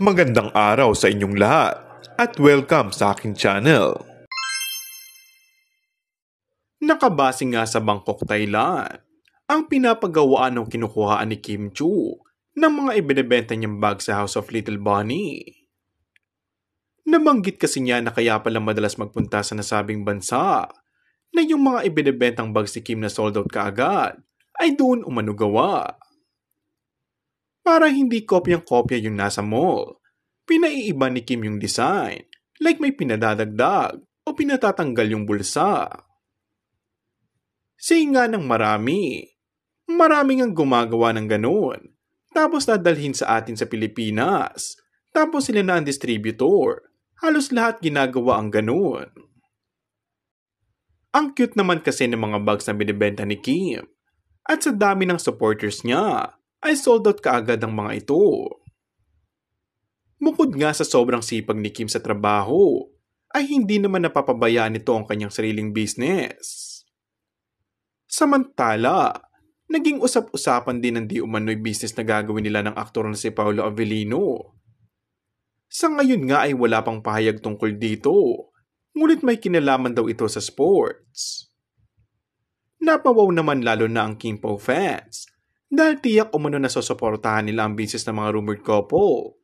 Magandang araw sa inyong lahat at welcome sa aking channel. Nakabase nga sa Bangkok, Thailand, ang pinapagawaan ng kinukuhaan ni Kim Chu ng mga ibinebenta niyang bag sa House of Little Bunny. Nabanggit kasi niya na kaya pala madalas magpunta sa nasabing bansa na yung mga ibinebentang bag si Kim na sold out kaagad ay doon umanugawa para hindi kopyang-kopya yung nasa mall. Pinaiiba ni Kim yung design, like may pinadadagdag o pinatatanggal yung bulsa. Singa ng marami. Maraming ang gumagawa ng ganun. Tapos dadalhin sa atin sa Pilipinas. Tapos sila na ang distributor. Halos lahat ginagawa ang ganun. Ang cute naman kasi ng mga bags na binibenta ni Kim. At sa dami ng supporters niya, ay sold out kaagad ang mga ito. Mukod nga sa sobrang sipag ni Kim sa trabaho, ay hindi naman napapabayaan nito ang kanyang sariling business. Samantala, naging usap-usapan din ang di umano'y business na gagawin nila ng aktor na si Paolo Avellino. Sa ngayon nga ay wala pang pahayag tungkol dito, ngunit may kinalaman daw ito sa sports. Napawaw naman lalo na ang Kimpo fans dahil tiyak umano na susuportahan nila ang business ng mga rumored couple.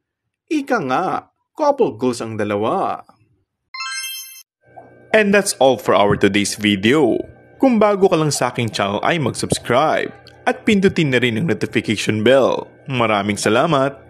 Ika nga, couple goals ang dalawa. And that's all for our today's video. Kung bago ka lang sa aking channel ay mag-subscribe at pindutin na rin ang notification bell. Maraming salamat!